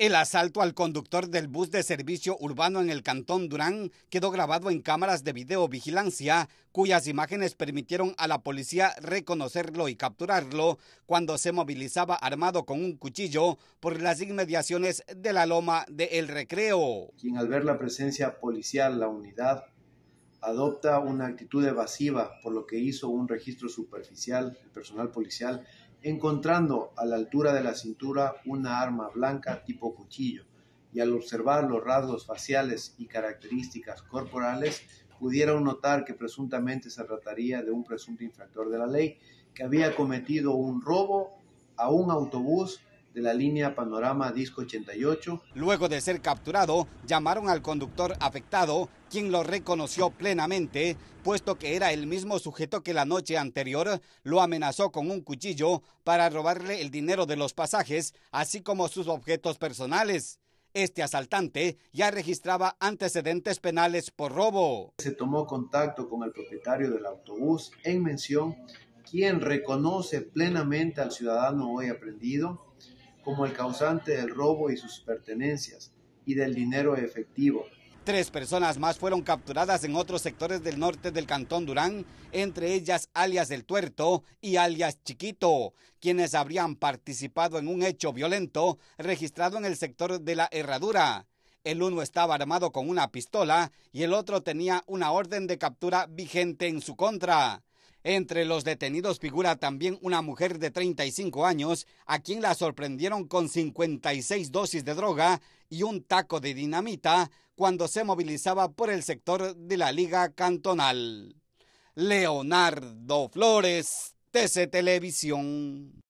El asalto al conductor del bus de servicio urbano en el Cantón Durán quedó grabado en cámaras de videovigilancia, cuyas imágenes permitieron a la policía reconocerlo y capturarlo cuando se movilizaba armado con un cuchillo por las inmediaciones de la loma de El Recreo. Quien al ver la presencia policial, la unidad, adopta una actitud evasiva, por lo que hizo un registro superficial, el personal policial encontrando a la altura de la cintura una arma blanca tipo cuchillo, y al observar los rasgos faciales y características corporales, pudieron notar que presuntamente se trataría de un presunto infractor de la ley que había cometido un robo a un autobús de la línea Panorama Disco 88. Luego de ser capturado, llamaron al conductor afectado, quien lo reconoció plenamente, puesto que era el mismo sujeto que la noche anterior lo amenazó con un cuchillo para robarle el dinero de los pasajes, así como sus objetos personales. Este asaltante ya registraba antecedentes penales por robo. Se tomó contacto con el propietario del autobús en mención, quien reconoce plenamente al ciudadano hoy aprendido, como el causante del robo y sus pertenencias y del dinero efectivo. Tres personas más fueron capturadas en otros sectores del norte del Cantón Durán, entre ellas alias El Tuerto y alias Chiquito, quienes habrían participado en un hecho violento registrado en el sector de la Herradura. El uno estaba armado con una pistola y el otro tenía una orden de captura vigente en su contra. Entre los detenidos figura también una mujer de 35 años, a quien la sorprendieron con 56 dosis de droga y un taco de dinamita cuando se movilizaba por el sector de la Liga Cantonal. Leonardo Flores, TC Televisión.